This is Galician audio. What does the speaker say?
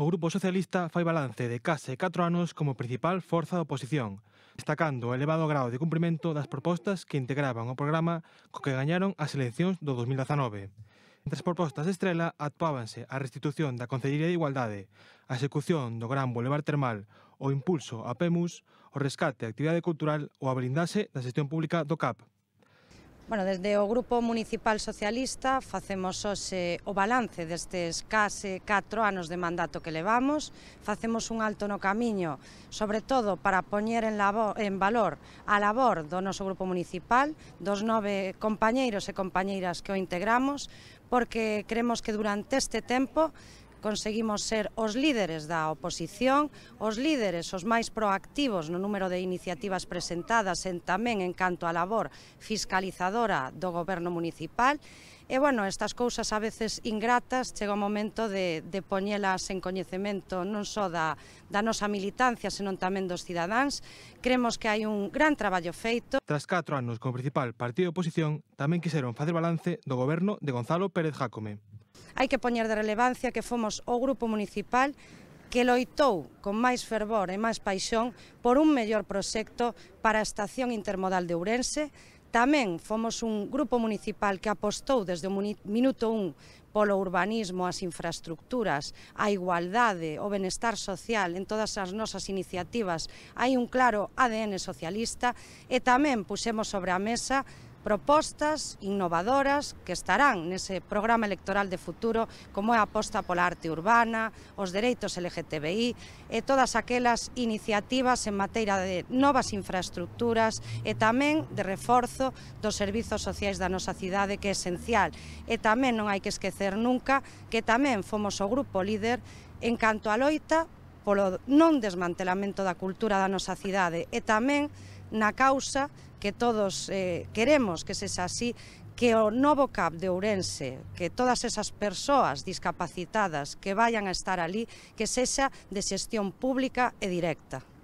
O Grupo Socialista fai balance de case 4 anos como principal forza da oposición, destacando o elevado grao de cumprimento das propostas que integraban o programa co que gañaron as eleccións do 2019. Entre as propostas de Estrela atopábanse a restitución da Concellería de Igualdade, a execución do Gran Boulevard Termal, o impulso a PEMUS, o rescate a actividade cultural ou a blindase da xestión pública do CAP. Bueno, desde o Grupo Municipal Socialista facemos hoxe o balance destes case 4 anos de mandato que levamos, facemos un alto no camiño, sobre todo para poñer en, labor, en valor a labor do noso Grupo Municipal, dos nove compañeiros e compañeiras que o integramos, porque creemos que durante este tempo conseguimos ser os líderes da oposición, os líderes os máis proactivos no número de iniciativas presentadas en tamén en canto á labor fiscalizadora do goberno municipal. E, bueno, estas cousas a veces ingratas chega o momento de, de poñelas en coñecemento non só da, da nosa militancia, senón tamén dos cidadáns. Cremos que hai un gran traballo feito. Tras 4 anos como principal partido de oposición, tamén quixeron facer balance do goberno de Gonzalo Pérez Jacome. Hai que poñer de relevancia que fomos o grupo municipal que loitou con máis fervor e máis paixón por un mellor proxecto para a estación intermodal de Ourense. Tamén fomos un grupo municipal que apostou desde o minuto 1 polo urbanismo, as infraestructuras, a igualdade, o benestar social en todas as nosas iniciativas. Hai un claro ADN socialista e tamén puxemos sobre a mesa propostas innovadoras que estarán nese programa electoral de futuro como é a aposta pola arte urbana, os dereitos LGTBI e todas aquelas iniciativas en materia de novas infraestructuras e tamén de reforzo dos servizos sociais da nosa cidade que é esencial. E tamén non hai que esquecer nunca que tamén fomos o grupo líder en canto a loita polo non desmantelamento da cultura da nosa cidade e tamén na causa que todos eh, queremos que sexa así, que o novo CAP de Ourense, que todas esas persoas discapacitadas que vayan a estar ali, que sexa de xestión pública e directa.